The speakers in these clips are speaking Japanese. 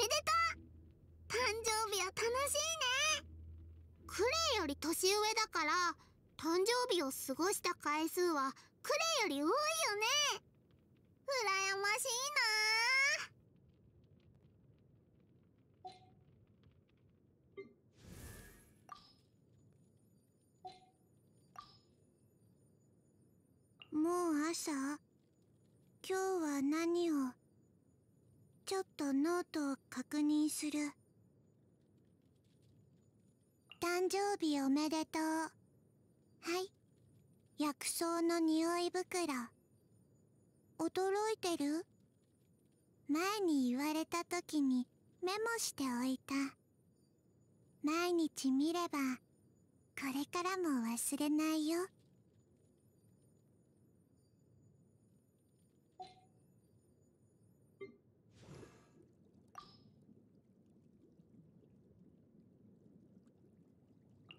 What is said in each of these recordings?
めでとう誕生日は楽しいねクレイより年上だから誕生日を過ごした回数はクレイより多いよね羨ましいなもう朝今日は何をちょっとノートを確認する誕生日おめでとうはい薬草の匂い袋驚いてる前に言われた時にメモしておいた毎日見ればこれからも忘れないよ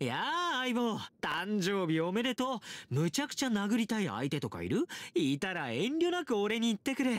やあ相棒誕生日おめでとうむちゃくちゃ殴りたい相手とかいるいたら遠慮なく俺に言ってくれ